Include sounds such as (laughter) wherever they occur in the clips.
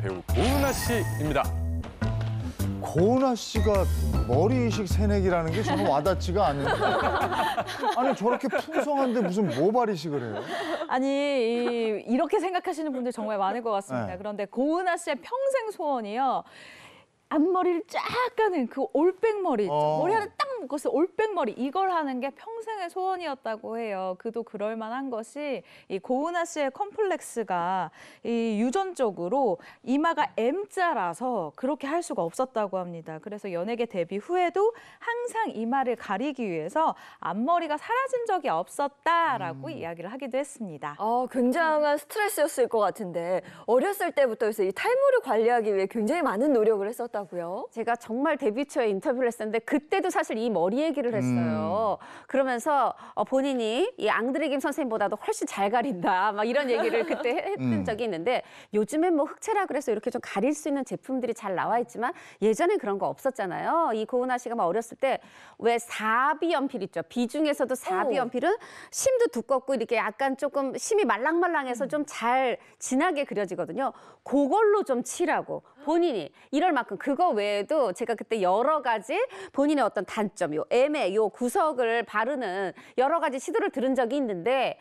배우 고은아 씨입니다. 고은아 씨가 머리 이식 새내기라는 게 정말 와닿지가 않은데 아니 저렇게 풍성한데 무슨 모발 이식을 해요? 아니 이, 렇게 생각하시는 분들 정말 많을 것 같습니다. 네. 그런데 고은아 씨의 평생 소원이요. 앞머리를 쫙 까는 그 올백머리 어. 머리 하나 딱 그것을 올백머리 이걸 하는 게 평생의 소원이었다고 해요. 그도 그럴 만한 것이 이 고은아 씨의 컴플렉스가 이 유전적으로 이마가 M자라서 그렇게 할 수가 없었다고 합니다. 그래서 연예계 데뷔 후에도 항상 이마를 가리기 위해서 앞머리가 사라진 적이 없었다라고 음. 이야기를 하기도 했습니다. 어, 굉장한 스트레스였을 것 같은데 어렸을 때부터 이 탈모를 관리하기 위해 굉장히 많은 노력을 했었다고요? 제가 정말 데뷔 초에 인터뷰를 했었는데 그때도 사실 이 머리 얘기를 음. 했어요. 음. 그러면서 어, 본인이 이 앙드레김 선생님보다도 훨씬 잘 가린다. 막 이런 얘기를 그때 했던 음. 적이 있는데 요즘엔 뭐 흑채라 그래서 이렇게 좀 가릴 수 있는 제품들이 잘 나와 있지만 예전엔 그런 거 없었잖아요. 이 고은아 씨가 막 어렸을 때 왜 사비 연필 있죠. 비 중에서도 사비 어. 연필은 심도 두껍고 이렇게 약간 조금 심이 말랑말랑해서 음. 좀잘 진하게 그려지거든요. 그걸로 좀 칠하고 본인이 이럴 만큼 그거 외에도 제가 그때 여러 가지 본인의 어떤 단점, 요 애매, 요 구석을 바르는 여러 가지 시도를 들은 적이 있는데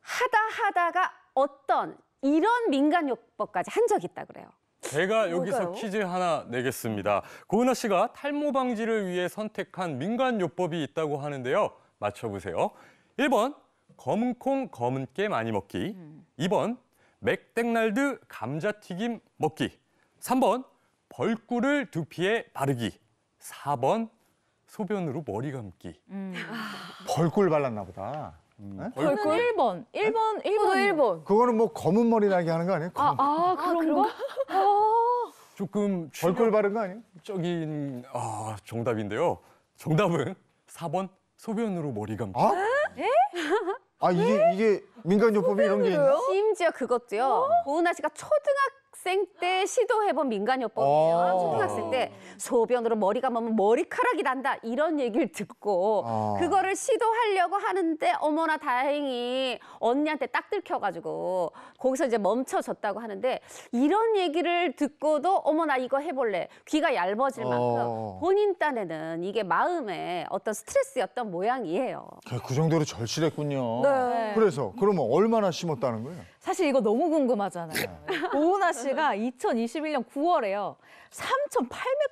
하다 하다가 어떤 이런 민간 요법까지 한 적이 있다 그래요. 제가 여기서 뭘까요? 퀴즈 하나 내겠습니다. 고은아 씨가 탈모 방지를 위해 선택한 민간 요법이 있다고 하는데요. 맞춰보세요. 1번 검은콩 검은깨 많이 먹기. 2번 음. 맥땡날드 감자튀김 먹기. 3번 벌꿀을 두피에 바르기. 4번 소변으로 머리 감기. 음. 벌꿀 발랐나 보다. 네? 벌꿀? 저는 1번. 1번, 1번. 저 1번. 그거는 뭐 검은 머리 나게 하는 거 아니에요? 아, 아, 아 그런 거? 아. 조금 벌꿀 바른 거 아니에요? 적인 아, 정답인데요. 정답은 4번 소변으로 머리 감기. 아? 아 이게 이게 민간요법에 이런 게 있나? 심지어 그것도요. 어? 고은아 씨가 초등학교 초등학생 때 시도해본 민간요법이에요. 어. 초등학생 때 소변으로 머리 가으면 뭐 머리카락이 난다 이런 얘기를 듣고 어. 그거를 시도하려고 하는데 어머나 다행히 언니한테 딱 들켜가지고 거기서 이제 멈춰졌다고 하는데 이런 얘기를 듣고도 어머나 이거 해볼래 귀가 얇아질 만큼 어. 본인 딴에는 이게 마음에 어떤 스트레스였던 모양이에요. 그 정도로 절실했군요. 네. 그래서 그러면 얼마나 심었다는 거예요? 사실 이거 너무 궁금하잖아요. 네. 오은하 씨가 2021년 9월에요.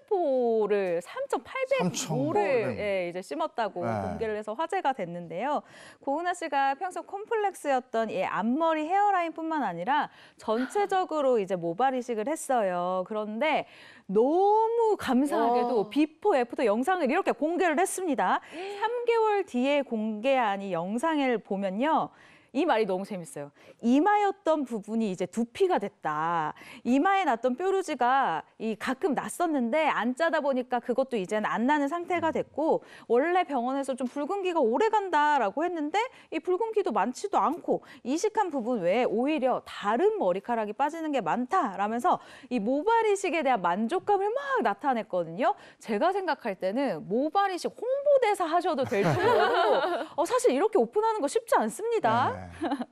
3,800포를 3,800포를 예, 이제 심었다고 네. 공개를 해서 화제가 됐는데요. 고은하 씨가 평소 콤플렉스였던 이 앞머리 헤어라인뿐만 아니라 전체적으로 이제 모발 이식을 했어요. 그런데 너무 감사하게도 와. 어. 비포 애프터 영상을 이렇게 공개를 했습니다. 3개월 뒤에 공개한 이 영상을 보면요. 이 말이 너무 재밌어요. 이마였던 부분이 이제 두피가 됐다. 이마에 났던 뾰루지가 이 가끔 났었는데 안 짜다 보니까 그것도 이제는 안 나는 상태가 음. 됐고 원래 병원에서 좀 붉은기가 오래 간다라고 했는데 이 붉은기도 많지도 않고 이식한 부분 외에 오히려 다른 머리카락이 빠지는 게 많다라면서 이 모발 이식에 대한 만족감을 막 나타냈거든요. 제가 생각할 때는 모발 이식 홍 아무 데 하셔도 될 정도로 어, 사실 이렇게 오픈하는 거 쉽지 않습니다. 네. (laughs)